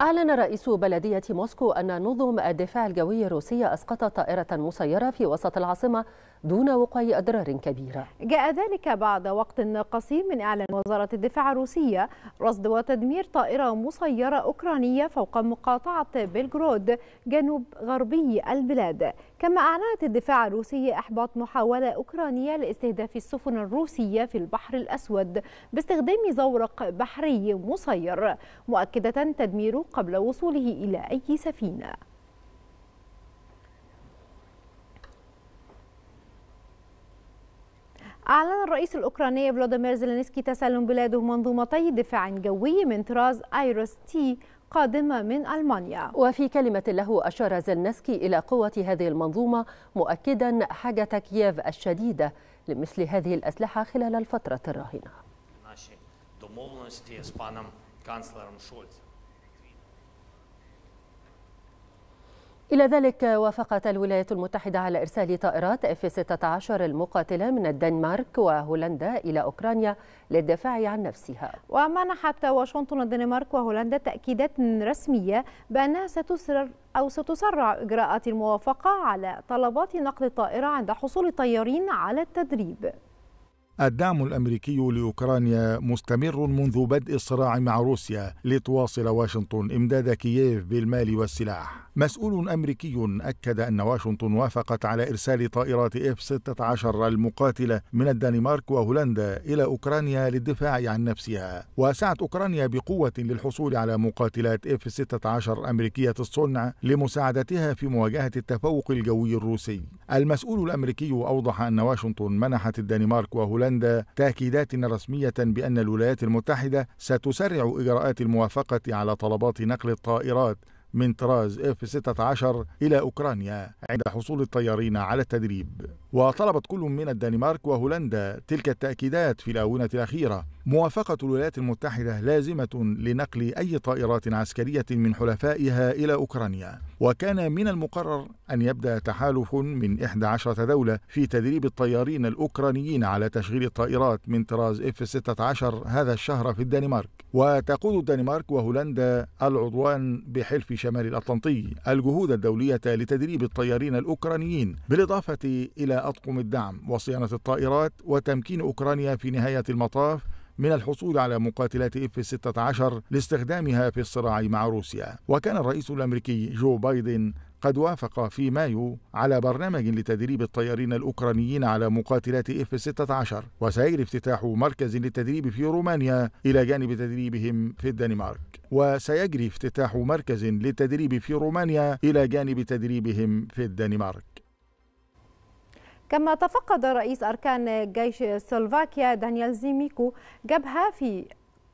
أعلن رئيس بلدية موسكو أن نظم الدفاع الجوي الروسية أسقطت طائرة مسيرة في وسط العاصمة دون وقوع أضرار كبيرة جاء ذلك بعد وقت قصير من إعلان وزارة الدفاع الروسية رصد وتدمير طائرة مسيرة أوكرانية فوق مقاطعة بلغرود جنوب غربي البلاد كما أعلنت الدفاع الروسي إحباط محاولة أوكرانية لاستهداف السفن الروسية في البحر الأسود باستخدام زورق بحري مسير مؤكدة تدميره قبل وصوله إلى أي سفينة أعلن الرئيس الأوكراني فلاديمير زيلينسكي تسلم بلاده منظومتي دفاع جوي من طراز ايروس تي قادمة من ألمانيا وفي كلمة له أشار زلنسكي إلى قوة هذه المنظومة مؤكدا حاجة كييف الشديدة لمثل هذه الأسلحة خلال الفترة الراهنة إلى ذلك وافقت الولايات المتحدة على إرسال طائرات F-16 المقاتلة من الدنمارك وهولندا إلى أوكرانيا للدفاع عن نفسها ومنحت واشنطن الدنمارك وهولندا تأكيدات رسمية بأنها ستسرر أو ستسرع إجراءات الموافقة على طلبات نقل الطائرة عند حصول الطيارين على التدريب الدعم الامريكي لاوكرانيا مستمر منذ بدء الصراع مع روسيا لتواصل واشنطن امداد كييف بالمال والسلاح. مسؤول امريكي اكد ان واشنطن وافقت على ارسال طائرات اف 16 المقاتله من الدنمارك وهولندا الى اوكرانيا للدفاع عن نفسها. وسعت اوكرانيا بقوه للحصول على مقاتلات اف 16 امريكيه الصنع لمساعدتها في مواجهه التفوق الجوي الروسي. المسؤول الامريكي اوضح ان واشنطن منحت الدنمارك وهولندا بولندا تأكيدات رسمية بأن الولايات المتحدة ستسرع إجراءات الموافقة على طلبات نقل الطائرات من طراز F-16 إلى أوكرانيا عند حصول الطيارين على التدريب وطلبت كل من الدنمارك وهولندا تلك التأكيدات في الآونة الأخيرة موافقة الولايات المتحدة لازمة لنقل أي طائرات عسكرية من حلفائها إلى أوكرانيا وكان من المقرر أن يبدأ تحالف من 11 دولة في تدريب الطيارين الأوكرانيين على تشغيل الطائرات من طراز F-16 هذا الشهر في الدنمارك وتقود الدنمارك وهولندا العضوان بحلف شمال الأطلنطي الجهود الدولية لتدريب الطيارين الأوكرانيين بالإضافة إلى أطقم الدعم وصيانة الطائرات وتمكين أوكرانيا في نهاية المطاف من الحصول على مقاتلات اف 16 لاستخدامها في الصراع مع روسيا وكان الرئيس الامريكي جو بايدن قد وافق في مايو على برنامج لتدريب الطيارين الأوكرانيين على مقاتلات اف 16 وسيجري افتتاح مركز للتدريب في رومانيا إلى جانب تدريبهم في الدنمارك وسيجري افتتاح مركز للتدريب في رومانيا إلى جانب تدريبهم في الدنمارك كما تفقد رئيس أركان جيش سلوفاكيا دانيال زيميكو جبهة في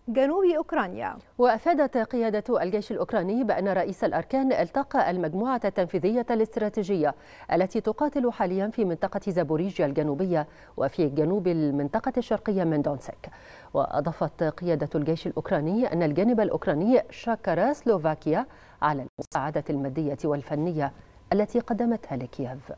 جنوب أوكرانيا وأفادت قيادة الجيش الأوكراني بأن رئيس الأركان التقى المجموعة التنفيذية الاستراتيجية التي تقاتل حاليا في منطقة زابوريجيا الجنوبية وفي جنوب المنطقة الشرقية من دونسك وأضافت قيادة الجيش الأوكراني أن الجانب الأوكراني شكر سلوفاكيا على المساعدة المادية والفنية التي قدمتها لكييف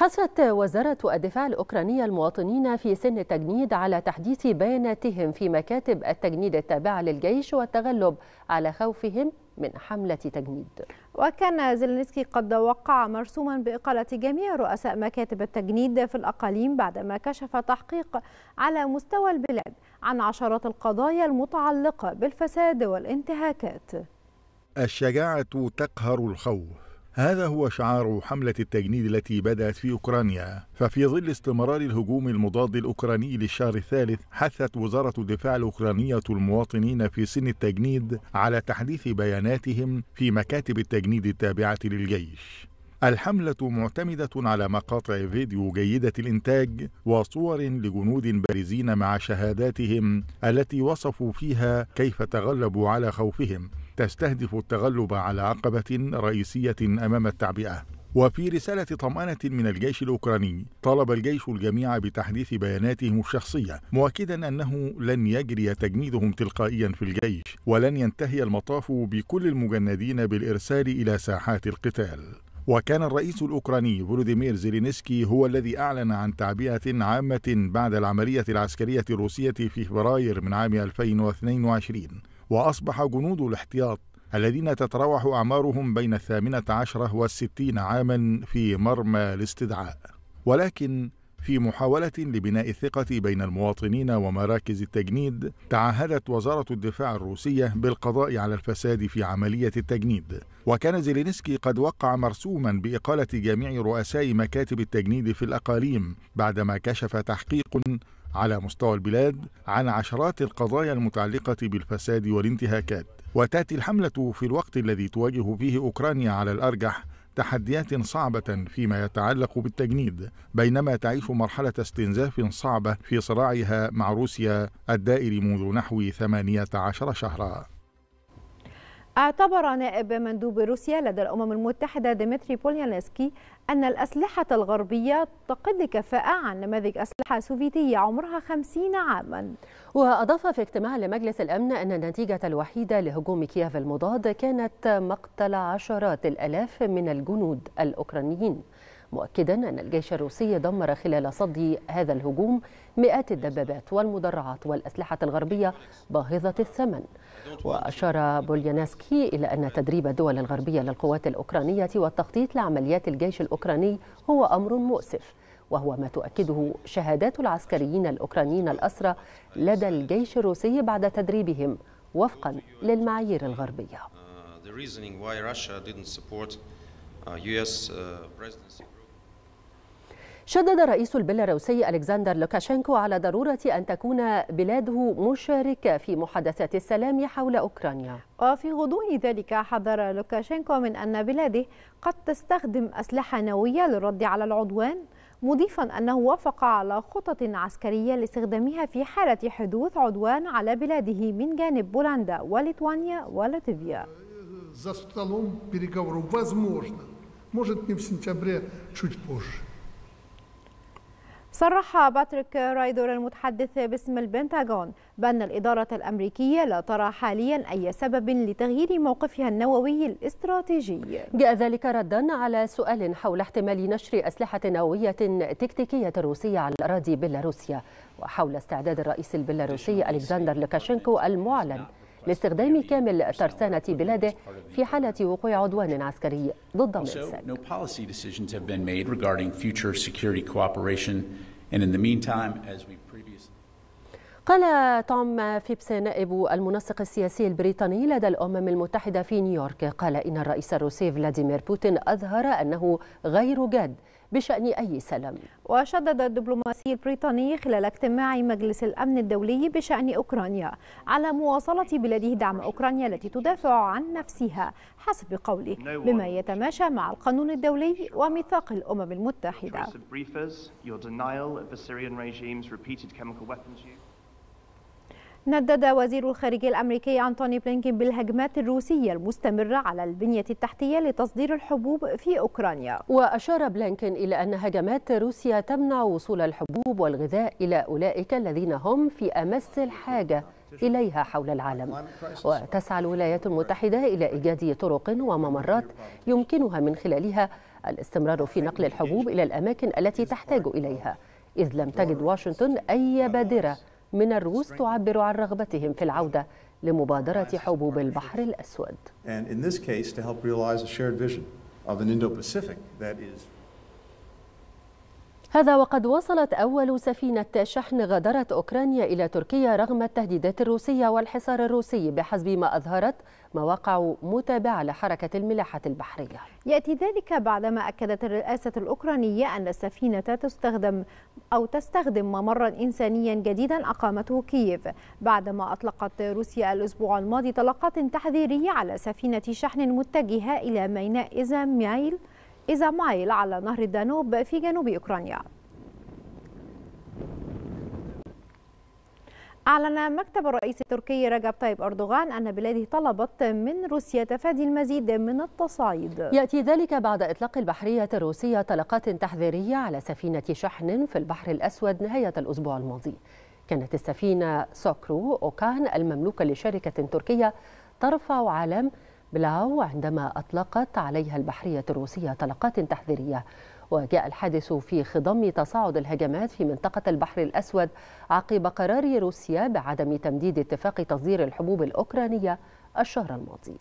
حثت وزارة الدفاع الأوكرانية المواطنين في سن التجنيد على تحديث بياناتهم في مكاتب التجنيد التابعة للجيش والتغلب على خوفهم من حملة تجنيد وكان زيلينسكي قد وقع مرسوما بإقالة جميع رؤساء مكاتب التجنيد في الأقاليم بعدما كشف تحقيق على مستوى البلاد عن عشرات القضايا المتعلقة بالفساد والانتهاكات الشجاعة تقهر الخوف هذا هو شعار حملة التجنيد التي بدأت في أوكرانيا ففي ظل استمرار الهجوم المضاد الأوكراني للشهر الثالث حثت وزارة الدفاع الأوكرانية المواطنين في سن التجنيد على تحديث بياناتهم في مكاتب التجنيد التابعة للجيش الحملة معتمدة على مقاطع فيديو جيدة الإنتاج وصور لجنود بارزين مع شهاداتهم التي وصفوا فيها كيف تغلبوا على خوفهم تستهدف التغلب على عقبة رئيسية أمام التعبئة وفي رسالة طمأنة من الجيش الأوكراني طلب الجيش الجميع بتحديث بياناتهم الشخصية مؤكدا أنه لن يجري تجنيدهم تلقائيا في الجيش ولن ينتهي المطاف بكل المجندين بالإرسال إلى ساحات القتال وكان الرئيس الأوكراني فولوديمير زيلينسكي هو الذي أعلن عن تعبئة عامة بعد العملية العسكرية الروسية في فبراير من عام 2022 وأصبح جنود الاحتياط الذين تتراوح أعمارهم بين الثامنة عشرة والستين عاما في مرمى الاستدعاء ولكن في محاولة لبناء الثقة بين المواطنين ومراكز التجنيد تعهدت وزارة الدفاع الروسية بالقضاء على الفساد في عملية التجنيد وكان زيلينسكي قد وقع مرسوما بإقالة جميع رؤساء مكاتب التجنيد في الأقاليم بعدما كشف تحقيق على مستوى البلاد عن عشرات القضايا المتعلقة بالفساد والانتهاكات وتأتي الحملة في الوقت الذي تواجه فيه أوكرانيا على الأرجح تحديات صعبة فيما يتعلق بالتجنيد بينما تعيش مرحلة استنزاف صعبة في صراعها مع روسيا الدائر منذ نحو 18 شهرا اعتبر نائب مندوب روسيا لدى الأمم المتحدة ديمتري بوليانسكي أن الأسلحة الغربية تقل كفاءة عن نماذج أسلحة سوفيتية عمرها 50 عاما وأضاف في اجتماع لمجلس الأمن أن النتيجة الوحيدة لهجوم كييف المضاد كانت مقتل عشرات الألاف من الجنود الأوكرانيين مؤكدا أن الجيش الروسي دمر خلال صد هذا الهجوم مئات الدبابات والمدرعات والأسلحة الغربية باهظة الثمن وأشار بوليانسكي إلى أن تدريب الدول الغربية للقوات الأوكرانية والتخطيط لعمليات الجيش الأوكراني هو أمر مؤسف وهو ما تؤكده شهادات العسكريين الأوكرانيين الأسرى لدى الجيش الروسي بعد تدريبهم وفقا للمعايير الغربية. Uh, شدد رئيس البيلاروسي ألكسندر لوكاشينكو على ضرورة أن تكون بلاده مشاركة في محادثات السلام حول أوكرانيا وفي غضون ذلك حذر لوكاشينكو من أن بلاده قد تستخدم أسلحة نووية للرد على العدوان مضيفا أنه وافق على خطط عسكرية لاستخدامها في حالة حدوث عدوان على بلاده من جانب بولندا وليتوانيا ولاتفيا может не в сентябре, чуть позже. صرح باتريك رايدور المتحدث باسم البنتاغون بأن الإدارة الأمريكية لا ترى حاليا أي سبب لتغيير موقفها النووي الاستراتيجي جاء ذلك ردا على سؤال حول احتمال نشر أسلحة نووية تكتيكية روسية على أراضي بيلاروسيا وحول استعداد الرئيس البيلاروسي ألكسندر لوكاشينكو المعلن لاستخدام كامل ترسانة بلاده في حالة وقوع عدوان عسكري ضد مصر. قال توم فيبس نائب المنسق السياسي البريطاني لدى الأمم المتحدة في نيويورك قال إن الرئيس الروسي فلاديمير بوتين أظهر أنه غير جاد بشأن أي سلام وشدد الدبلوماسي البريطاني خلال اجتماع مجلس الأمن الدولي بشأن أوكرانيا على مواصلة بلاده دعم أوكرانيا التي تدافع عن نفسها حسب قوله بما يتماشى مع القانون الدولي وميثاق الأمم المتحدة ندد وزير الخارجية الأمريكي أنتوني بلينكين بالهجمات الروسية المستمرة على البنية التحتية لتصدير الحبوب في أوكرانيا وأشار بلينكين إلى أن هجمات روسيا تمنع وصول الحبوب والغذاء إلى أولئك الذين هم في أمس الحاجة إليها حول العالم وتسعى الولايات المتحدة إلى إيجاد طرق وممرات يمكنها من خلالها الاستمرار في نقل الحبوب إلى الأماكن التي تحتاج إليها إذ لم تجد واشنطن أي بادرة من الروس تعبر عن رغبتهم في العودة لمبادرة حبوب البحر الأسود. هذا وقد وصلت أول سفينة شحن غادرت أوكرانيا إلى تركيا رغم التهديدات الروسية والحصار الروسي بحسب ما أظهرت مواقع متابعة لحركة الملاحة البحرية يأتي ذلك بعدما أكدت الرئاسة الأوكرانية أن السفينة تستخدم أو تستخدم ممرا إنسانيا جديدا أقامته كييف بعدما أطلقت روسيا الأسبوع الماضي طلقات تحذيرية على سفينة شحن متجهة إلى ميناء إزاميل إزامايل على نهر الدانوب في جنوب أوكرانيا أعلن مكتب الرئيس التركي رجب طيب أردوغان أن بلاده طلبت من روسيا تفادي المزيد من التصعيد يأتي ذلك بعد إطلاق البحرية الروسية طلقات تحذيرية على سفينة شحن في البحر الأسود نهاية الأسبوع الماضي كانت السفينة سوكرو أوكان المملوكة لشركة تركية ترفع علم بلاو عندما أطلقت عليها البحرية الروسية طلقات تحذيرية وجاء الحادث في خضم تصاعد الهجمات في منطقة البحر الأسود عقب قرار روسيا بعدم تمديد اتفاق تصدير الحبوب الأوكرانية الشهر الماضي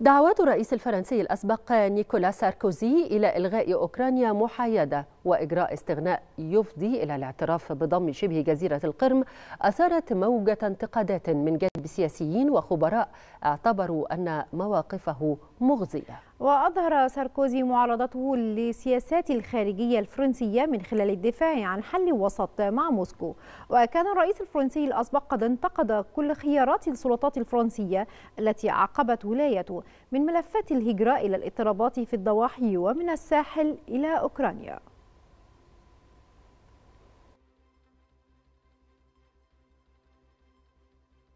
دعوات الرئيس الفرنسي الأسبق نيكولا ساركوزي إلى إلغاء أوكرانيا محايدة وإجراء استغناء يفضي إلى الاعتراف بضم شبه جزيرة القرم أثارت موجة انتقادات من جانب سياسيين وخبراء اعتبروا أن مواقفه مغزية وأظهر ساركوزي معارضته لسياسات الخارجية الفرنسية من خلال الدفاع عن حل وسط مع موسكو وكان الرئيس الفرنسي الأسبق قد انتقد كل خيارات السلطات الفرنسية التي عقبت ولايته من ملفات الهجرة إلى الاضطرابات في الضواحي ومن الساحل إلى أوكرانيا